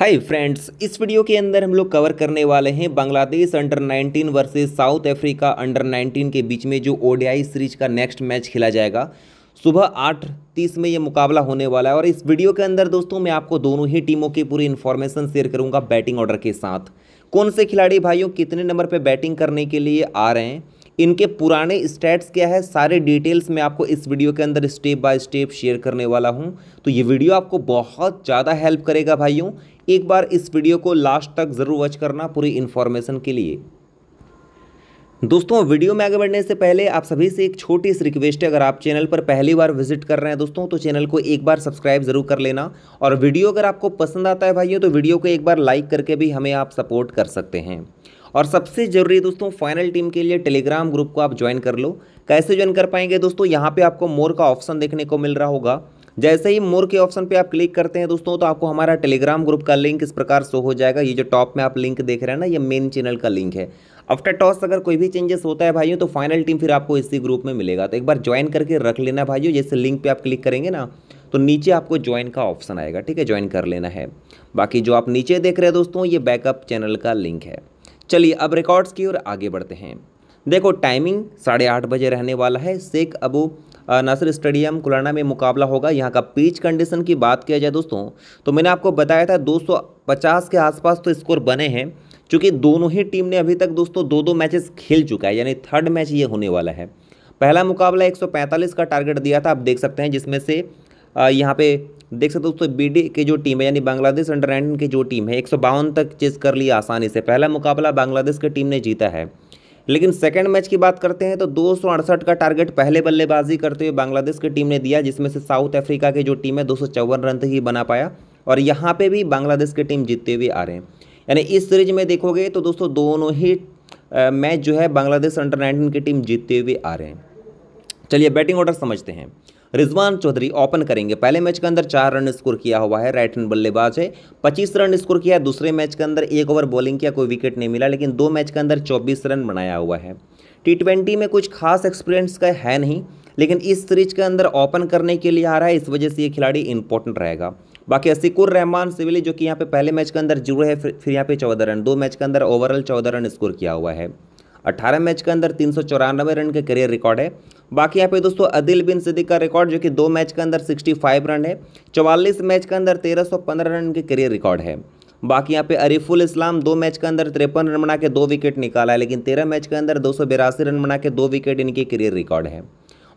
hi friends इस video के अंदर हम लोग कवर करने वाले हैं Bangladesh under 19 versus South Africa under 19 के बीच में जो ओडीआई सीरीज का नेक्स्ट मैच खेला जाएगा सुबह आठ तीस में ये मुकाबला होने वाला है और इस वीडियो के अंदर दोस्तों मैं आपको दोनों ही टीमों की पूरी इन्फॉर्मेशन शेयर करूँगा बैटिंग ऑर्डर के साथ कौन से खिलाड़ी भाइयों कितने नंबर पर बैटिंग करने के लिए आ रहे हैं इनके पुराने स्टैट्स क्या है सारे डिटेल्स मैं आपको इस वीडियो के अंदर स्टेप बाय स्टेप शेयर करने वाला हूं तो ये वीडियो आपको बहुत ज़्यादा हेल्प करेगा भाइयों एक बार इस वीडियो को लास्ट तक ज़रूर वॉच करना पूरी इन्फॉर्मेशन के लिए दोस्तों वीडियो में आगे बढ़ने से पहले आप सभी से एक छोटी सी रिक्वेस्ट है अगर आप चैनल पर पहली बार विजिट कर रहे हैं दोस्तों तो चैनल को एक बार सब्सक्राइब जरूर कर लेना और वीडियो अगर आपको पसंद आता है भाइयों तो वीडियो को एक बार लाइक करके भी हमें आप सपोर्ट कर सकते हैं और सबसे ज़रूरी दोस्तों फाइनल टीम के लिए टेलीग्राम ग्रुप को आप ज्वाइन कर लो कैसे ज्वाइन कर पाएंगे दोस्तों यहाँ पर आपको मोर का ऑप्शन देखने को मिल रहा होगा जैसे ही मोर के ऑप्शन पे आप क्लिक करते हैं दोस्तों तो आपको हमारा टेलीग्राम ग्रुप का लिंक इस प्रकार शो हो जाएगा ये जो टॉप में आप लिंक देख रहे हैं ना ये मेन चैनल का लिंक है आफ्टर टॉस अगर कोई भी चेंजेस होता है भाइयों तो फाइनल टीम फिर आपको इसी ग्रुप में मिलेगा तो एक बार ज्वाइन करके रख लेना भाइयों जैसे लिंक पर आप क्लिक करेंगे ना तो नीचे आपको ज्वाइन का ऑप्शन आएगा ठीक है ज्वाइन कर लेना है बाकी जो आप नीचे देख रहे हैं दोस्तों ये बैकअप चैनल का लिंक है चलिए अब रिकॉर्ड्स की ओर आगे बढ़ते हैं देखो टाइमिंग साढ़े आठ बजे रहने वाला है शेख अबू नसर स्टेडियम कुलाना में मुकाबला होगा यहाँ का पिच कंडीशन की बात किया जाए दोस्तों तो मैंने आपको बताया था 250 के आसपास तो स्कोर बने हैं चूँकि दोनों ही टीम ने अभी तक दोस्तों दो दो मैचेस खेल चुका है यानी थर्ड मैच ये होने वाला है पहला मुकाबला एक का टारगेट दिया था आप देख सकते हैं जिसमें से यहाँ पे देख सकते हो दोस्तों डी की जो टीम है यानी बांग्लादेश अंडर नाइनटीन की जो टीम है एक तक चेज कर लिया आसानी से पहला मुकाबला बांग्लादेश की टीम ने जीता है लेकिन सेकेंड मैच की बात करते हैं तो दो का टारगेट पहले बल्लेबाजी करते हुए बांग्लादेश की टीम ने दिया जिसमें से साउथ अफ्रीका की जो टीम है दो रन तक ही बना पाया और यहाँ पे भी बांग्लादेश की टीम जीतते हुए आ रहे हैं यानी इस सीरीज में देखोगे तो दोस्तों दोनों ही मैच जो है बांग्लादेश अंडर नाइनटीन की टीम जीतते हुए आ रहे हैं चलिए बैटिंग ऑर्डर समझते हैं रिजवान चौधरी ओपन करेंगे पहले मैच के अंदर चार रन स्कोर किया हुआ है राइट हैंड बल्लेबाज है पच्चीस रन स्कोर किया दूसरे मैच के अंदर एक ओवर बॉलिंग किया कोई विकेट नहीं मिला लेकिन दो मैच के अंदर चौबीस रन बनाया हुआ है टी में कुछ खास एक्सपीरियंस का है नहीं लेकिन इस सीरीज के अंदर ओपन करने के लिए आ रहा है इस वजह से ये खिलाड़ी इंपॉर्टेंट रहेगा बाकी असिकुर रहमान सिविली जो कि यहाँ पे पहले मैच के अंदर जुड़े हैं फिर यहाँ पे चौदह रन दो मैच के अंदर ओवरऑल चौदह रन स्कोर किया हुआ है 18 मैच के अंदर तीन रन के करियर रिकॉर्ड है बाकी यहाँ पे दोस्तों अदिल बिन सिद्दीक का रिकॉर्ड जो कि दो मैच के अंदर 65 रन है चौवालीस मैच के अंदर 1315 रन के करियर रिकॉर्ड है बाकी यहाँ पे अरिफुल इस्लाम दो मैच के अंदर तिरपन रन बना के दो विकेट निकाला है लेकिन तेरह मैच के अंदर दो रन बना के दो विकेट इनके करियर रिकॉर्ड है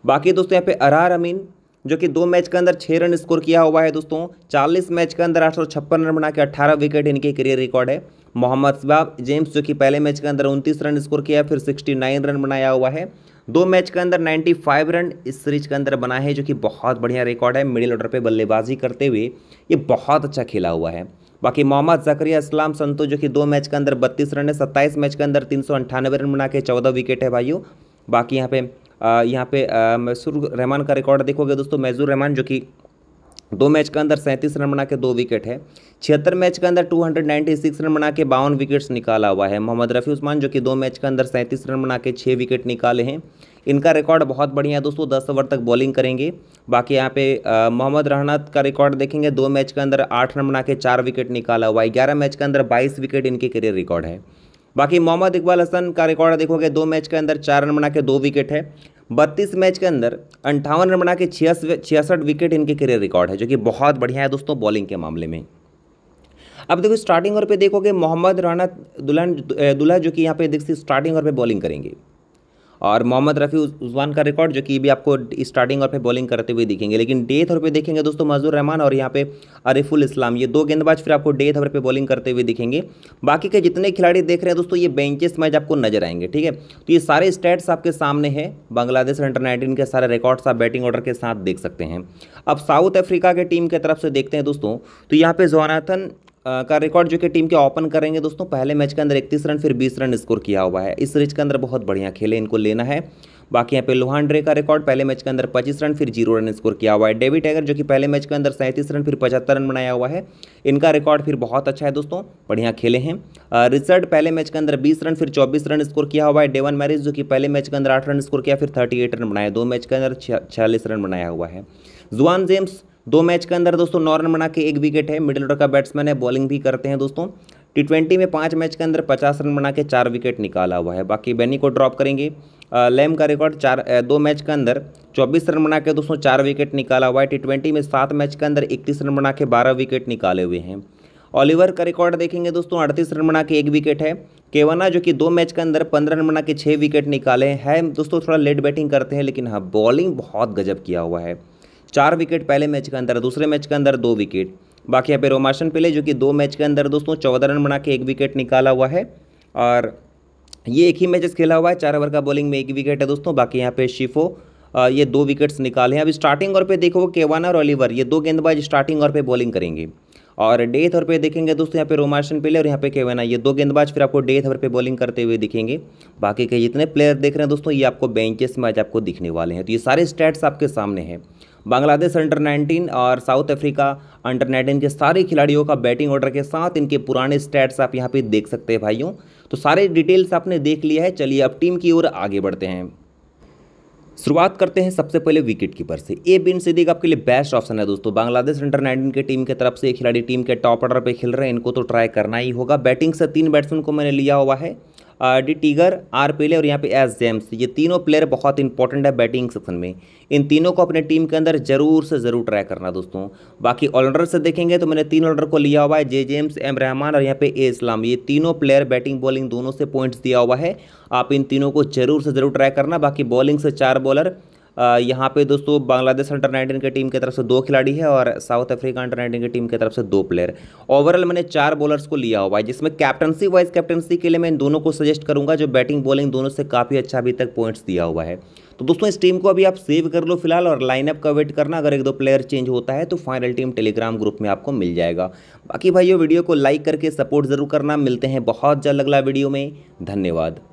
बाकी दोस्तों यहाँ पे अरहार अमीन जो कि दो मैच के अंदर छः रन स्कोर किया हुआ है दोस्तों चालीस मैच के अंदर आठ रन बना के अट्ठारह विकेट इनके करियर रिकॉर्ड है मोहम्मद सिबाब जेम्स जो कि पहले मैच के अंदर उनतीस रन स्कोर किया फिर सिक्सटी नाइन रन बनाया हुआ है दो मैच के अंदर 95 रन इस सीरीज के अंदर बना है जो कि बहुत बढ़िया रिकॉर्ड है मिडिल ऑर्डर पे बल्लेबाजी करते हुए ये बहुत अच्छा खेला हुआ है बाकी मोहम्मद जकरिया इस्लाम संतो जो कि दो मैच के अंदर बत्तीस रन है सत्ताईस मैच के अंदर तीन रन बना के चौदह विकेट है भाइयों बाकी यहाँ पे यहाँ पे मैसूर रहमान का रिकॉर्ड देखोगे दोस्तों मैजूर रहमान जो कि दो मैच के अंदर सैंतीस रन बना के दो विकेट है छिहत्तर मैच के अंदर 296 रन बना के बावन विकेट्स निकाला हुआ है मोहम्मद रफ़ी उस्मान जो कि दो मैच के अंदर सैंतीस रन बना के छः विकेट निकाले हैं इनका रिकॉर्ड बहुत बढ़िया है दोस्तों दस ओवर तक बॉलिंग करेंगे बाकी यहाँ पे मोहम्मद रहनत का रिकॉर्ड देखेंगे दो मैच के अंदर आठ रन बना के चार विकेट निकाला हुआ है ग्यारह मैच के अंदर बाईस विकेट इनके करियर रिकॉर्ड है बाकी मोहम्मद इकबाल हसन का रिकॉर्ड देखोगे दो मैच के अंदर चार रन बना के दो विकेट है बत्तीस मैच के अंदर अंठावन रन बना के छियासठ विकेट इनके करियर रिकॉर्ड है जो कि बहुत बढ़िया है दोस्तों बॉलिंग के मामले में अब देखो स्टार्टिंग और पे देखोगे मोहम्मद राना दुल्हन दुल्हा जो कि यहाँ पे देखते स्टार्टिंग और पे बॉलिंग करेंगे और मोहम्मद रफ़ी उजवान का रिकॉर्ड जो कि भी आपको स्टार्टिंग और फिर बॉलिंग करते हुए दिखेंगे लेकिन डेथ ओवर पे देखेंगे दोस्तों मजदूर रहमान और यहाँ पे अरिफुल इस्लाम ये दो गेंदबाज फिर आपको डेथ ओवर पे बॉलिंग करते हुए दिखेंगे बाकी के जितने खिलाड़ी देख रहे हैं दोस्तों ये बेंचेस मैच आपको नजर आएंगे ठीक है तो ये सारे स्टेट्स आपके सामने हैं बांग्लादेश अंडर नाइनटीन के सारे रिकॉर्ड्स आप बैटिंग ऑर्डर के साथ देख सकते हैं अब साउथ अफ्रीका के टीम की तरफ से देखते हैं दोस्तों तो यहाँ पे जोनाथन का रिकॉर्ड जो कि टीम के ओपन करेंगे दोस्तों पहले मैच के अंदर इकतीस रन फिर बीस रन स्कोर किया हुआ है इस सीरीज के अंदर बहुत बढ़िया खेले इनको लेना है बाकी यहाँ पे लोहानड्रे का रिकॉर्ड पहले मैच के अंदर 25 रन फिर जीरो रन स्कोर किया हुआ है डेविड टैगर जो कि पहले मैच के अंदर सैंतीस रन फिर पचहत्तर रन बनाया हुआ है इनका रिकॉर्ड फिर बहुत अच्छा है दोस्तों बढ़िया खेले हैं रिचर्ड पहले मैच के अंदर बीस रन फिर चौबीस रन स्कोर किया हुआ है डेवन मैरिज जो कि पहले मैच के अंदर आठ रन स्कोर किया फिर थर्टी रन बनाया दो मैच के अंदर छियालीस रन बनाया हुआ है जुआन जेम्स दो मैच के अंदर दोस्तों नौ रन बना के एक विकेट है मिडिल ऑर्डर का बैट्समैन है बॉलिंग भी करते हैं दोस्तों टी ट्वेंटी में पाँच मैच के अंदर पचास रन बना के चार विकेट निकाला हुआ है बाकी बैनी को ड्रॉप करेंगे लैम का रिकॉर्ड चार दो मैच के अंदर चौबीस रन बना के दोस्तों चार विकेट निकाला हुआ है टी ट्वेंटी में सात मैच के अंदर इकतीस रन बना के बारह विकेट निकाले हुए हैं ओलिवर का रिकॉर्ड देखेंगे दोस्तों अड़तीस रन बना के एक विकेट है केवना जो कि दो मैच के अंदर पंद्रह रन बना के छः विकेट निकाले हैं दोस्तों थोड़ा लेट बैटिंग करते हैं लेकिन हाँ बॉलिंग बहुत गजब किया हुआ है चार विकेट पहले मैच के अंदर दूसरे मैच के अंदर दो विकेट बाकी यहाँ पे रोमाशन पिले जो कि दो मैच के अंदर दोस्तों चौदह रन बना के एक विकेट निकाला हुआ है और ये एक ही मैचेस खेला हुआ है चार ओवर का बॉलिंग में एक विकेट है दोस्तों बाकी यहाँ पे शिफो ये दो विकेट्स निकाले हैं अब स्टार्टिंग और पे देखो केवाना और ओलिवर ये दो गेंदबाज स्टार्टिंग और पे बॉलिंग करेंगे और डेथ ओवर पे देखेंगे दोस्तों यहाँ पे रोमाशन पिले और यहाँ पे केवाना ये दो गेंदबाज फिर आपको डेथ ओवर पे बॉलिंग करते हुए दिखेंगे बाकी के जितने प्लेयर देख रहे हैं दोस्तों ये आपको बेंचेस में आज आपको दिखने वाले हैं तो ये सारे स्टैट्स आपके सामने हैं बांग्लादेश अंडर 19 और साउथ अफ्रीका अंडर 19 के सारे खिलाड़ियों का बैटिंग ऑर्डर के साथ इनके पुराने स्टैट्स आप यहाँ पे देख सकते हैं भाइयों तो सारे डिटेल्स आपने देख लिया है चलिए अब टीम की ओर आगे बढ़ते हैं शुरुआत करते हैं सबसे पहले विकेट कीपर से ए बिन सिद्दीक आपके लिए बेस्ट ऑप्शन है दोस्तों बांग्लादेश अंडर 19 के टीम के तरफ से खिलाड़ी टीम के टॉप ऑर्डर पे खेल रहे हैं इनको तो ट्राई करना ही होगा बैटिंग से तीन बैट्समैन को मैंने लिया हुआ है डी टीगर आर पेले और यहाँ पे एस जेम्स ये तीनों प्लेयर बहुत इंपॉर्टेंट है बैटिंग सेक्शन में इन तीनों को अपने टीम के अंदर जरूर से ज़रूर ट्राई करना दोस्तों बाकी ऑलराउंडर से देखेंगे तो मैंने तीन ऑलराउंडर को लिया हुआ है जे जेम्स एम रहमान और यहाँ पे ए इस्लाम ये तीनों प्लेयर बैटिंग बॉलिंग दोनों से पॉइंट्स दिया हुआ है आप इन तीनों को जरूर से ज़रूर ट्राई करना बाकी बॉलिंग से चार बॉलर यहाँ पे दोस्तों बांग्लादेश अंडर नाइनटीन की टीम की तरफ से दो खिलाड़ी है और साउथ अफ्रीका अंडर नाइनटीन की टीम की तरफ से दो प्लेयर ओवरऑल मैंने चार बॉलर्स को लिया हुआ है जिसमें कैप्टनसी वाइस कैप्टनसी के लिए मैं इन दोनों को सजेस्ट करूँगा जो बैटिंग बॉलिंग दोनों से काफ़ी अच्छा अभी तक पॉइंट्स दिया हुआ है तो दोस्तों इस टीम को अभी आप सेव कर लो फिलहाल और लाइनअप का वेट करना अगर एक दो प्लेयर चेंज होता है तो फाइनल टीम टेलीग्राम ग्रुप में आपको मिल जाएगा बाकी भाइयों वीडियो को लाइक करके सपोर्ट ज़रूर करना मिलते हैं बहुत जल्द अगला वीडियो में धन्यवाद